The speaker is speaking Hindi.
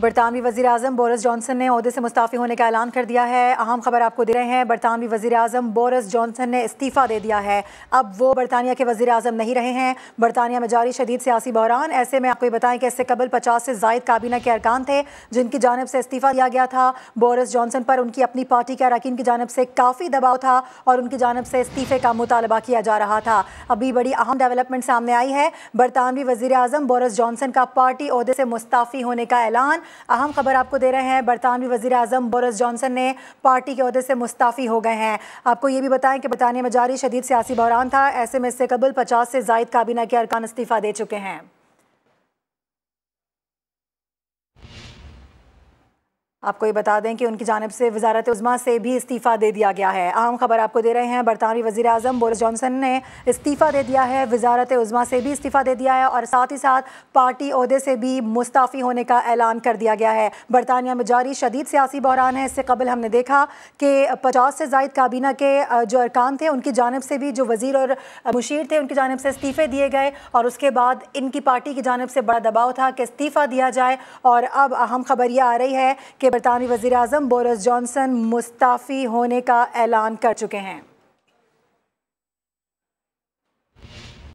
बरतानवी वजी अजम बोरस जॉनसन ने अहदे से मुस्ताफ़ी होने का ऐलान कर दिया है अहम खबर आपको दे रहे हैं बरतानवी वजी अजम बोरस जॉनसन ने इस्तीफ़ा दे दिया है अब वो बरतानिया के वजी अजम नहीं रहे हैं बरतानिया में जारी शदीद सियासी बहरान ऐसे में आपको ये बताएं कि इससे कबल पचास से जायद काबीना के अरकान थे जिनकी जानब से इस्तीफ़ा दिया गया था बोरस जॉनसन पर उनकी अपनी पार्टी के अरकान की जानब से काफ़ी दबाव था और उनकी जानब से इस्तीफ़े का मुतालबा किया जा रहा था अभी बड़ी अहम डेवलपमेंट सामने आई है बरतानवी वजी अजम बोरस जॉनसन का पार्टी अहदे से मुस्ताफ़ी होने का ऐलान अहम खबर आपको दे रहे हैं बरतानवी वजी अजम बोरस जॉनसन ने पार्टी के अहदे से मुस्ताफ़ी हो गए हैं आपको ये भी बताएं कि बरतानिया में जारी शदीद सियासी बहरान था ऐसे में इससे कबल पचास से जायद काबीना के अरकान इस्तीफ़ा दे चुके हैं आपको ये बता दें कि उनकी जानब से वजारत उजमा से भी इस्तीफ़ा दे दिया गया है अहम खबर आपको दे रहे हैं बरतानवी वजी अजम बोरिस जॉनसन ने इस्तीफ़ा दे दिया है वजारत उजमा से भी इस्तीफ़ा दे दिया है और साथ ही साथ पार्टी अहदे से भी मुस्ताफ़ी होने का ऐलान कर दिया गया है बरतानिया में जारी शदीद सियासी बहरान है इससे कबल हमने देखा कि पचास से जायद काबीना के जो अरकान थे उनकी जानब से भी जो वजीर और मुशीर थे उनकी जानब से इस्तीफ़े दिए गए और उसके बाद इनकी पार्टी की जानब से बड़ा दबाव था कि इस्तीफ़ा दिया जाए और अब अहम खबर यह आ रही है कि बरतानवी वजीर अजम बोरस जॉनसन मुस्ताफ़ी होने का ऐलान कर चुके हैं